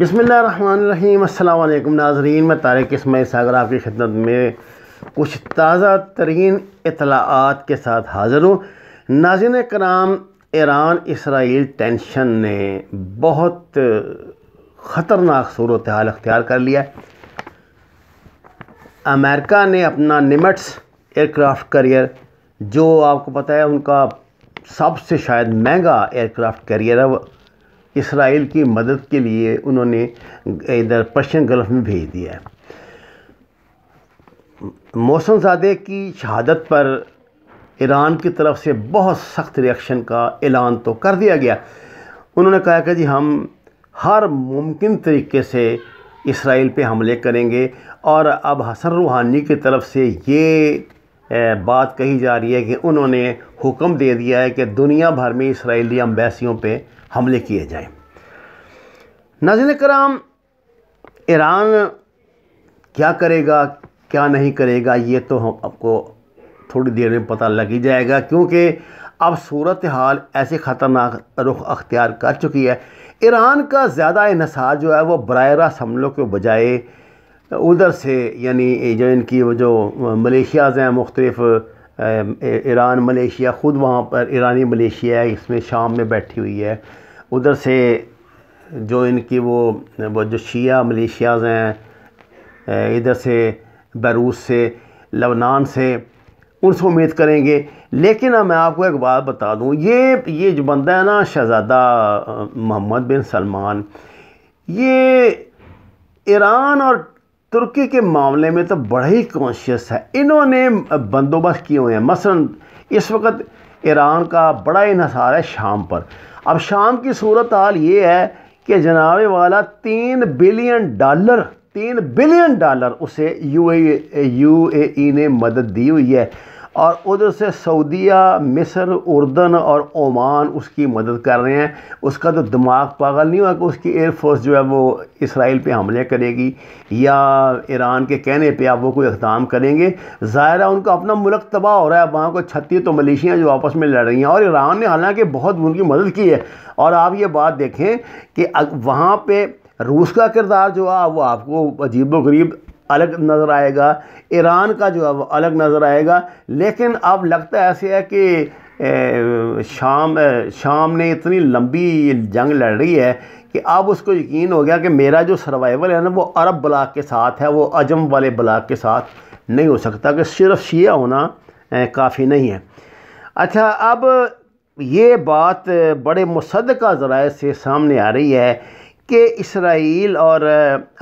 बिसमीम अल्लाम नाजरीन मैं तारक इसमें सागर आपकी खिदमत में कुछ ताज़ा तरीन इतलात के साथ हाज़िर हूँ नाजिन कराम ईरान इसराइल टेंशन ने बहुत ख़तरनाक सूरत हाल अख्तियार कर लिया अमेरिका ने अपना निमट्स एयरक्राफ्ट करियर जो आपको पता है उनका सबसे शायद महंगा एयरक्राफ्ट करियर है इसराइल की मदद के लिए उन्होंने इधर पश्चिम गल्फ में भेज दिया मौसम ज़ादे की शहादत पर ईरान की तरफ से बहुत सख्त रिएक्शन का ऐलान तो कर दिया गया उन्होंने कहा कि जी हम हर मुमकिन तरीके से इसराइल पे हमले करेंगे और अब हसन रूहानी की तरफ से ये बात कही जा रही है कि उन्होंने हुक्म दे दिया है कि दुनिया भर में इसराइली अम्बेसियों पे हमले किए जाए नजर कराम ईरान क्या करेगा क्या नहीं करेगा ये तो हम आपको थोड़ी देर में पता लग ही जाएगा क्योंकि अब सूरत हाल ऐसे ख़तरनाक रुख अख्तियार कर चुकी है ईरान का ज़्यादा इसार जो है वो बर रास्त हमलों के बजाय उधर से यानी जो इनकी वो जो मलेशियाज़ हैं मुख्तलिफ ईरान मलेशिया ख़ुद वहाँ पर ईरानी मलेशिया है इसमें शाम में बैठी हुई है उधर से जो इनकी वो वो जो शिया मलेशियाज़ हैं इधर से बैरूस से लबनान से उनसे उम्मीद करेंगे लेकिन मैं आपको एक बात बता दूं ये ये जो बंदा है ना शहज़ादा मोहम्मद बिन सलमान ये ईरान और तुर्की के मामले में तो बड़ा ही कॉन्शियस है इन्होंने बंदोबस्त किए हुए हैं मसलन इस वक्त ईरान का बड़ा इनसार है शाम पर अब शाम की सूरत हाल ये है कि जनावे वाला तीन बिलियन डॉलर तीन बिलियन डॉलर उसे यू ए यू ए ने मदद दी हुई है और उधर से सऊदिया मिस्र उर्दन और ओमान उसकी मदद कर रहे हैं उसका तो दिमाग पागल नहीं हुआ कि उसकी एयरफोर्स जो है वो इसराइल पे हमले करेगी या ईरान के कहने पे आप वो कोई इकदाम करेंगे ज़ाहिर उनका अपना मुल्क तबाह हो रहा है वहाँ को छत्तीस तो मलेशियाँ जो आपस में लड़ रही हैं और ईरान ने हालांकि बहुत उनकी मदद की है और आप ये बात देखें कि वहाँ पर रूस का किरदार जो है वो आपको अजीब व गरीब अलग नज़र आएगा ईरान का जो है वो अलग नज़र आएगा लेकिन अब लगता ऐसे है कि शाम शाम ने इतनी लंबी जंग लड़ रही है कि अब उसको यकीन हो गया कि मेरा जो सर्वाइवल है ना वो अरब ब्लाक के साथ है वो अजम वाले ब्लाक के साथ नहीं हो सकता कि सिर्फ शिया होना काफ़ी नहीं है अच्छा अब ये बात बड़े मुसदका ज़राए से सामने आ रही है कि इसराइल और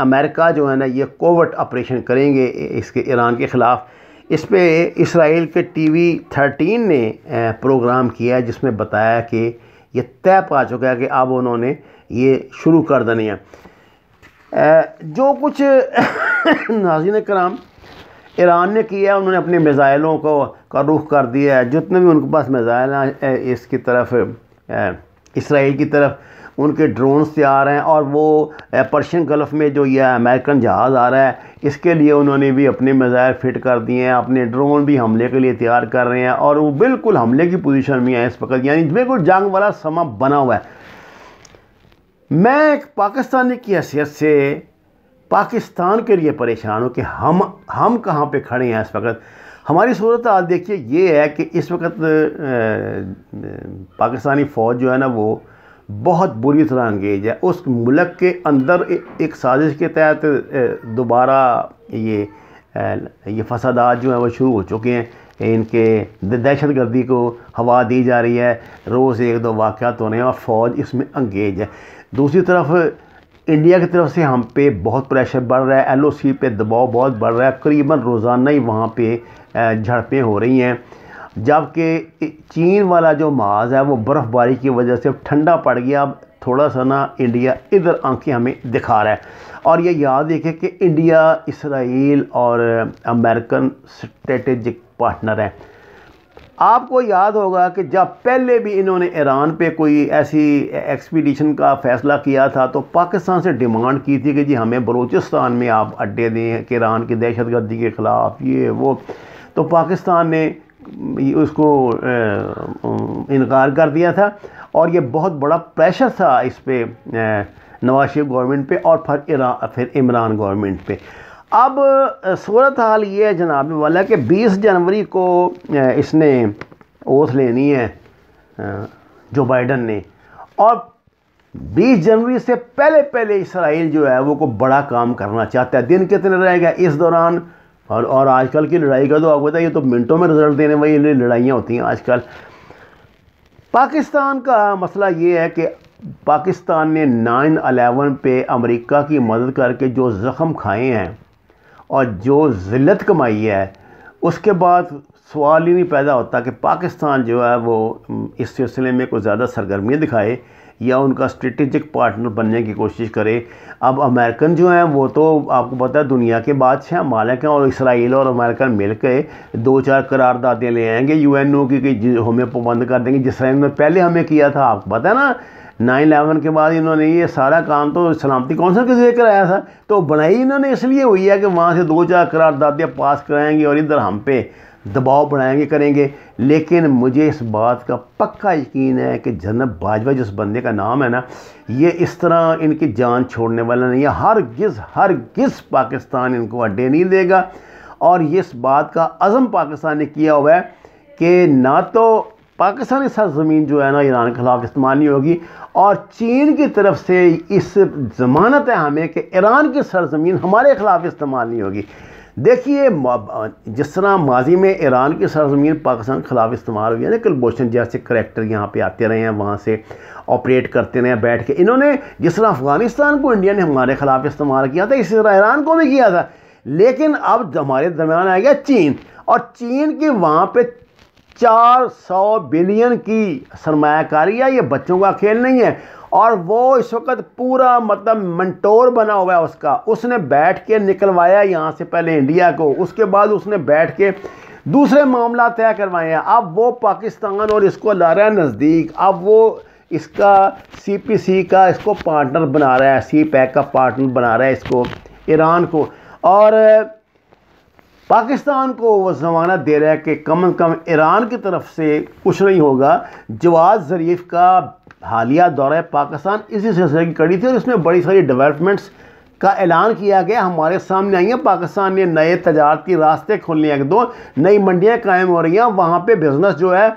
अमेरिका जो है ना ये कोवट ऑपरेशन करेंगे इसके ईरान के ख़िलाफ़ इस पर इसराइल के टी वी थर्टीन ने प्रोग्राम किया है जिसमें बताया कि ये तय पा चुका है कि अब उन्होंने ये शुरू कर देनी है जो कुछ नाजिन कराम ईरान ने किया उन्होंने अपने मिज़ाइलों को का रुख कर दिया है जितने भी उनके पास मिज़ाइल हैं इसकी तरफ इसराइल की तरफ उनके ड्रोन से आ रहे हैं और वो पर्शियन गल्फ़ में जो यह अमेरिकन जहाज़ आ रहा है इसके लिए उन्होंने भी अपने मज़ायर फिट कर दिए हैं अपने ड्रोन भी हमले के लिए तैयार कर रहे हैं और वो बिल्कुल हमले की पोजीशन में है इस वक्त यानी बिल्कुल जंग वाला समा बना हुआ है मैं एक पाकिस्तानी की हैसियत से पाकिस्तान के लिए परेशान हूँ कि हम हम कहाँ पर खड़े हैं इस वक्त हमारी सूरत हाल देखिए ये है कि इस वक्त पाकिस्तानी फ़ौज जो है ना वो बहुत बुरी तरह अंगेज है उस मुल्क के अंदर एक साजिश के तहत दोबारा ये ये फसादात जो हैं वो शुरू हो चुके हैं इनके दहशत गर्दी को हवा दी जा रही है रोज़ एक दो वाक़ हो रहे हैं और फ़ौज इसमें अंगेज है दूसरी तरफ इंडिया की तरफ से हम पे बहुत प्रेशर बढ़ रहा है एल ओ सी पे दबाव बहुत बढ़ रहा है करीबन रोज़ाना ही वहाँ पे झड़पें हो रही हैं जबकि चीन वाला जो महाज है वो बर्फ़बारी की वजह से ठंडा पड़ गया अब थोड़ा सा ना इंडिया इधर आंखें हमें दिखा रहा है और ये याद रखें कि इंडिया इसराइल और अमेरिकन स्ट्रेटेजिक पार्टनर हैं आपको याद होगा कि जब पहले भी इन्होंने ईरान पे कोई ऐसी एक्सपीडिशन का फ़ैसला किया था तो पाकिस्तान से डिमांड की थी कि जी हमें बलूचिस्तान में आप अड्डे दें कि ईरान की दहशत गर्दी के ख़िलाफ़ ये वो तो पाकिस्तान ने उसको इनकार कर दिया था और ये बहुत बड़ा प्रेशर था इस पर नवाज शरीफ गवर्नमेंट पे और फिर फिर इमरान गवर्नमेंट पे अब सूरत हाल ये है जनाब वाला कि 20 जनवरी को इसने ओथ लेनी है जो बाइडन ने और 20 जनवरी से पहले पहले इसराइल जो है वो को बड़ा काम करना चाहता है दिन कितने रह गए इस दौरान और और आजकल की लड़ाई का तो आपको बताइए तो मिनटों में रिजल्ट देने वाली लड़ाइयाँ होती हैं आजकल पाकिस्तान का मसला ये है कि पाकिस्तान ने नाइन अलेवन पे अमेरिका की मदद करके जो ज़ख़म खाए हैं और जो ज़िल्लत कमाई है उसके बाद सवाल ही नहीं पैदा होता कि पाकिस्तान जो है वो इस सिलसिले में कुछ ज़्यादा सरगर्मियाँ दिखाए या उनका स्ट्रेटेजिक पार्टनर बनने की कोशिश करे अब अमेरिकन जो हैं वो तो आपको पता है दुनिया के बादशाह मालिक हैं और इसराइल और अमेरिकन मिल के दो चार करारदादें ले आएंगे यू एन ओ की, की हमें पाबंद कर देंगे जिस तरह इन्होंने पहले हमें किया था आपको पता है ना नाइन अलेवन के बाद इन्होंने ये सारा काम तो सलामती कौंसिल के जरिए कराया था तो बनाई इन्होंने इसलिए हुई है कि वहाँ से दो चार करारदादियाँ पास कराएंगे और इधर हम पे दबाव बनाएंगे करेंगे लेकिन मुझे इस बात का पक्का यकीन है कि जनरल बाजवा जिस बंदे का नाम है ना ये इस तरह इनकी जान छोड़ने वाला नहीं है हर गिज़ हर गिज़ पाकिस्तान इनको अड्डे नहीं देगा और ये इस बात का अज़म पाकिस्तान ने किया हुआ है कि ना तो पाकिस्तानी सरजमीन जो है ना ईरान के खिलाफ इस्तेमाल नहीं होगी और चीन की तरफ से इस ज़मानत है हमें कि ईरान की सरजमीन हमारे खिलाफ इस्तेमाल नहीं होगी देखिए जिस तरह माजी में ईरान की सरजमीन पाकिस्तान के खिलाफ इस्तेमाल हुई है ना कुलभूषण जैसे करेक्टर यहाँ पे आते रहे हैं वहाँ से ऑपरेट करते रहे हैं बैठ के इन्होंने जिस तरह अफगानिस्तान को इंडिया ने हमारे खिलाफ इस्तेमाल किया था इसी तरह ईरान को भी किया था लेकिन अब हमारे दरमियान आ गया चीन और चीन की वहाँ पर 400 बिलियन की सरमाकारी है ये बच्चों का खेल नहीं है और वो इस वक्त पूरा मतलब मंटोर बना हुआ है उसका उसने बैठ के निकलवाया यहाँ से पहले इंडिया को उसके बाद उसने बैठ के दूसरे मामला तय करवाए हैं अब वो पाकिस्तान और इसको ला रहा है नज़दीक अब वो इसका सीपीसी का इसको पार्टनर बना रहा है सी पैक का पार्टनर बना रहा है इसको ईरान को और पाकिस्तान को वह जमाना दे रहा है कि कम अज़ कम ईरान की तरफ से कुछ नहीं होगा जवाज ज़रीफ का हालिया दौरा पाकिस्तान इसी सिलसिले की कड़ी थी और इसमें बड़ी सारी डेवलपमेंट्स का ऐलान किया गया हमारे सामने आई हैं पाकिस्तान ने नए तजारती रास्ते खोलने एक दो नई मंडियाँ कायम हो रही हैं वहाँ पर बिज़नेस जो है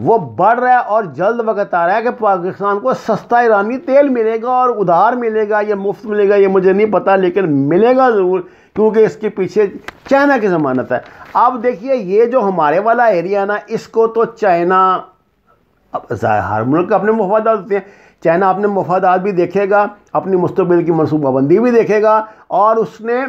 वो बढ़ रहा है और जल्द वक्त आ रहा है कि पाकिस्तान को सस्ता ईरानी तेल मिलेगा और उधार मिलेगा या मुफ्त मिलेगा ये मुझे नहीं पता लेकिन मिलेगा ज़रूर क्योंकि इसके पीछे चाइना की ज़मानत है अब देखिए ये जो हमारे वाला एरिया ना इसको तो चाइना हर मुल्क अपने मफाद होते हैं चाइना अपने मफादात भी देखेगा अपनी मुस्तबिल की मनसूबाबंदी भी देखेगा और उसने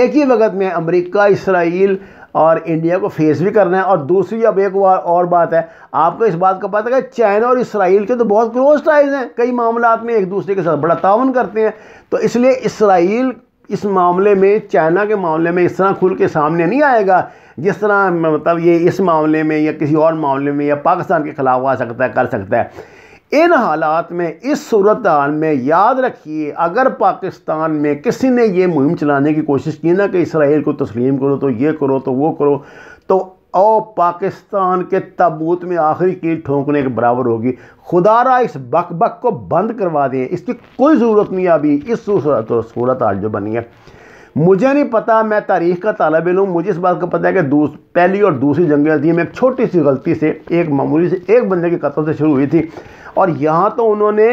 एक ही वक्त में अमेरिका इसराइल और इंडिया को फेस भी करना है और दूसरी अब एक बार और बात है आपको इस बात का पता है कि चाइना और इसराइल के तो बहुत क्लोज टाइज हैं कई मामला में एक दूसरे के साथ बड़ा ताउन करते हैं तो इसलिए इसराइल इस मामले में चाइना के मामले में इस तरह खुल के सामने नहीं आएगा जिस तरह मतलब ये इस मामले में या किसी और मामले में या पाकिस्तान के खिलाफ आ सकता है कर सकता है इन हालात में इस सूरत हाल में याद रखिए अगर पाकिस्तान में किसी ने ये मुहिम चलाने की कोशिश की ना कि इसराइल को तस्लीम करो तो ये करो तो वो करो तो ओ पाकिस्तान के तबूत में आखिरी कील ठोंकने के बराबर होगी खुदा रहा इस बकबक को बंद करवा दें इसकी कोई ज़रूरत नहीं अभी इस सूरत हाल जो बनी है मुझे नहीं पता मैं तारीख का तालब लूँ मुझे इस बात का पता है कि पहली और दूसरी जंग अजीम एक छोटी सी गलती से एक मामूली से एक बंदे के कत्ल से शुरू हुई थी और यहाँ तो उन्होंने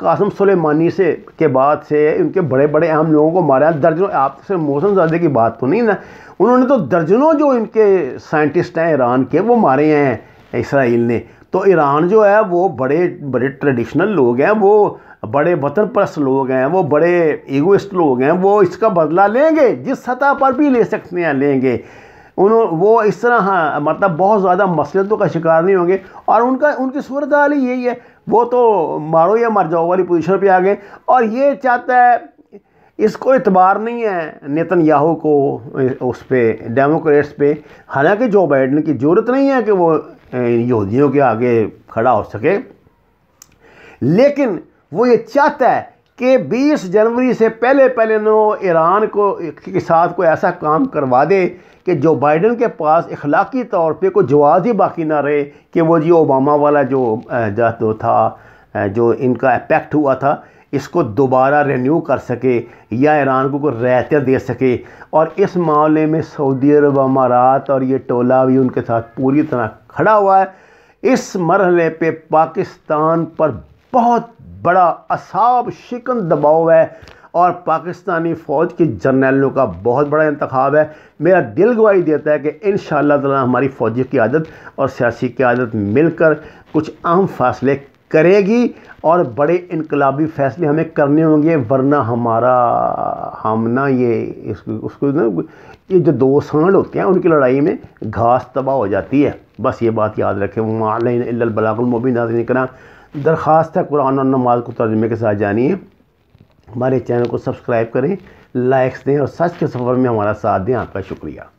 कासम सुलेमानी से के बाद से उनके बड़े बड़े अहम लोगों को मारा दर्जनों आप से मौसम ज़्यादा की बात तो नहीं ना उन्होंने तो दर्जनों जो इनके साइंटिस्ट हैं ईरान के वो मारे हैं इसराइल ने तो ईरान जो है वो बड़े बड़े ट्रेडिशनल लोग हैं वो बड़े वतन परस्त लोग हैं वो बड़े ईगोइस्ट लोग हैं वो इसका बदला लेंगे जिस सतह पर भी ले सकते हैं लेंगे उन वो इस तरह हाँ, मतलब बहुत ज़्यादा मसलतों का शिकार नहीं होंगे और उनका उनकी सूरत हाल ही यही है वो तो मारो या मर जाओ वाली पोजिशन पर आ गए और ये चाहता है इसको एतबार नहीं है नितन याहू को उस पर डेमोक्रेट्स पे हालांकि जो बाइडन की ज़रूरत नहीं है कि वो यहूदियों के आगे खड़ा हो सके लेकिन वो ये चाहता है कि 20 जनवरी से पहले पहले नो ईरान को के साथ कोई ऐसा काम करवा दे कि जो बाइडन के पास इखलाकी तौर पे कोई जवाब ही बाकी ना रहे कि वो जी ओबामा वाला जो जो था जो इनका पैक्ट हुआ था इसको दोबारा रिन्यू कर सके या ईरान को कोई रहतियाँ दे सके और इस मामले में सऊदी अरब अमारात और ये टोला भी उनके साथ पूरी तरह खड़ा हुआ है इस मरहले पर पाकिस्तान पर बहुत बड़ा असाब शिकन दबाव है और पाकिस्तानी फ़ौज के जर्नलों का बहुत बड़ा इंतखब है मेरा दिल गवाही देता है कि इन शाह हमारी फ़ौजी की आदत और सियासी की आदत मिलकर कुछ अहम फासले करेगी और बड़े इनकलाबी फैसले हमें करने होंगे वरना हमारा हम ना ये इसको उसको ना ये जो दो सांड होते हैं उनकी लड़ाई में घास तबाह हो जाती है बस ये बात याद रखें मालबलाकुलमबी नाजन करा दरख्वास्त है कुरान और नमाज को तर्जमे के साथ जानिए हमारे चैनल को सब्सक्राइब करें लाइक्स दें और सच के सफ़र में हमारा साथ दें आपका शुक्रिया